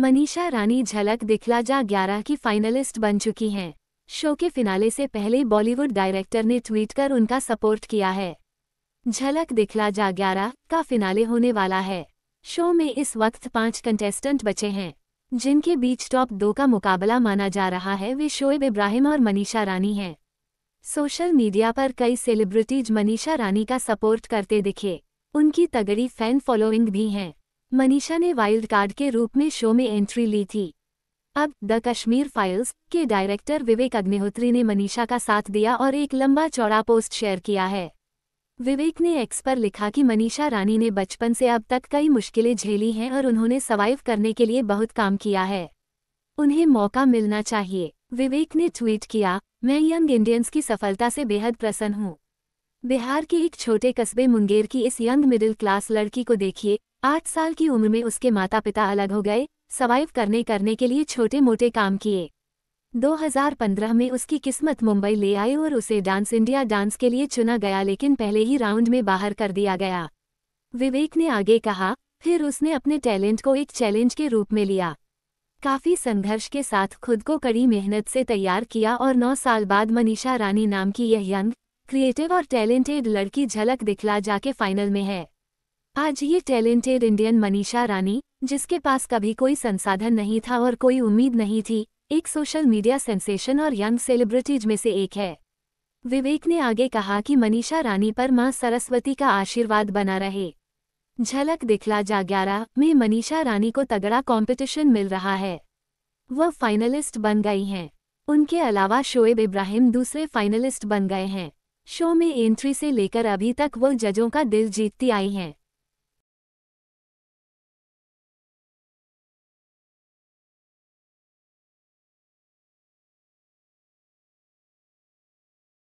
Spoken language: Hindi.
मनीषा रानी झलक दिखला जा ग्यारह की फाइनलिस्ट बन चुकी हैं शो के फिनाले से पहले बॉलीवुड डायरेक्टर ने ट्वीट कर उनका सपोर्ट किया है झलक दिखला जा ग्यारह का फिनाले होने वाला है शो में इस वक्त पांच कंटेस्टेंट बचे हैं जिनके बीच टॉप दो का मुकाबला माना जा रहा है वे शोएब इब्राहिम और मनीषा रानी हैं सोशल मीडिया पर कई सेलिब्रिटीज मनीषा रानी का सपोर्ट करते दिखे उनकी तगड़ी फैन फॉलोइंग भी हैं मनीषा ने वाइल्ड कार्ड के रूप में शो में एंट्री ली थी अब द कश्मीर फाइल्स के डायरेक्टर विवेक अग्निहोत्री ने मनीषा का साथ दिया और एक लंबा चौड़ा पोस्ट शेयर किया है विवेक ने एक्स पर लिखा कि मनीषा रानी ने बचपन से अब तक कई मुश्किलें झेली हैं और उन्होंने सवाइव करने के लिए बहुत काम किया है उन्हें मौका मिलना चाहिए विवेक ने ट्वीट किया मैं यंग इंडियंस की सफलता से बेहद प्रसन्न हूँ बिहार के एक छोटे कस्बे मुंगेर की इस यंग मिडिल क्लास लड़की को देखिए आठ साल की उम्र में उसके माता पिता अलग हो गए सवाइव करने करने के लिए छोटे मोटे काम किए 2015 में उसकी किस्मत मुंबई ले आई और उसे डांस इंडिया डांस के लिए चुना गया लेकिन पहले ही राउंड में बाहर कर दिया गया विवेक ने आगे कहा फिर उसने अपने टैलेंट को एक चैलेंज के रूप में लिया काफ़ी संघर्ष के साथ खुद को कड़ी मेहनत से तैयार किया और नौ साल बाद मनीषा रानी नाम की यह यंग क्रिएटिव और टैलेंटेड लड़की झलक दिखला जाके फाइनल में है आज ये टैलेंटेड इंडियन मनीषा रानी जिसके पास कभी कोई संसाधन नहीं था और कोई उम्मीद नहीं थी एक सोशल मीडिया सेंसेशन और यंग सेलिब्रिटीज में से एक है विवेक ने आगे कहा कि मनीषा रानी पर मां सरस्वती का आशीर्वाद बना रहे झलक दिखला जा ग्यारह में मनीषा रानी को तगड़ा कंपटीशन मिल रहा है वह फाइनलिस्ट बन गई हैं उनके अलावा शोएब इब्राहिम दूसरे फाइनलिस्ट बन गए हैं शो में एंट्री से लेकर अभी तक वो जजों का दिल जीतती आई हैं